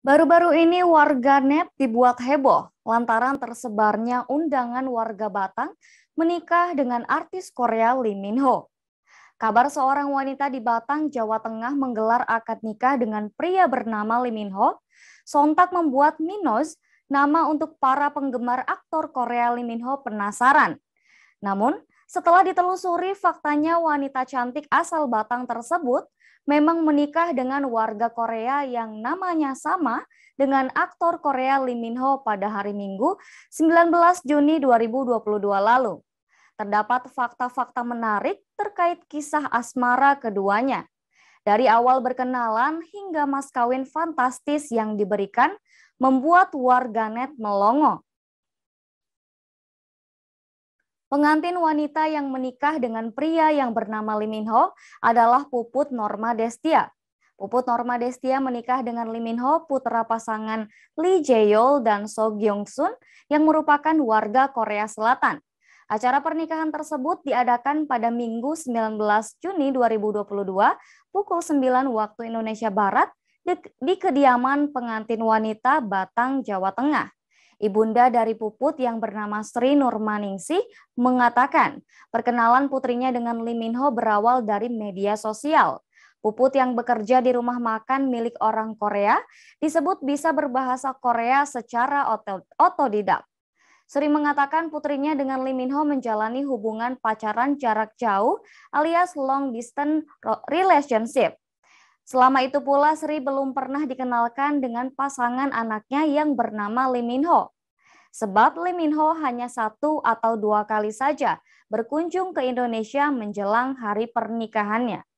Baru-baru ini warga Net dibuat heboh lantaran tersebarnya undangan warga Batang menikah dengan artis Korea Lee Min Ho. Kabar seorang wanita di Batang, Jawa Tengah menggelar akad nikah dengan pria bernama Lee Min Ho, sontak membuat Minos, nama untuk para penggemar aktor Korea Lee Min Ho penasaran. Namun, setelah ditelusuri faktanya wanita cantik asal Batang tersebut memang menikah dengan warga Korea yang namanya sama dengan aktor Korea Lee Min Ho pada hari Minggu 19 Juni 2022 lalu. Terdapat fakta-fakta menarik terkait kisah asmara keduanya. Dari awal berkenalan hingga mas kawin fantastis yang diberikan membuat warganet melongo. Pengantin wanita yang menikah dengan pria yang bernama Liminho adalah Puput Norma Destia. Puput Norma Destia menikah dengan Liminho, putra pasangan Lee Jae-yol dan So gyeong sun yang merupakan warga Korea Selatan. Acara pernikahan tersebut diadakan pada Minggu 19 Juni 2022 pukul 9 waktu Indonesia Barat di kediaman pengantin wanita Batang, Jawa Tengah. Ibunda dari Puput yang bernama Sri Nurmaningsih mengatakan, perkenalan putrinya dengan Lee Min Ho berawal dari media sosial. Puput yang bekerja di rumah makan milik orang Korea disebut bisa berbahasa Korea secara otodidak. Sri mengatakan putrinya dengan Lee Min Ho menjalani hubungan pacaran jarak jauh alias long distance relationship. Selama itu pula Sri belum pernah dikenalkan dengan pasangan anaknya yang bernama Lee Min Ho. Sebab Lee Min Ho hanya satu atau dua kali saja berkunjung ke Indonesia menjelang hari pernikahannya.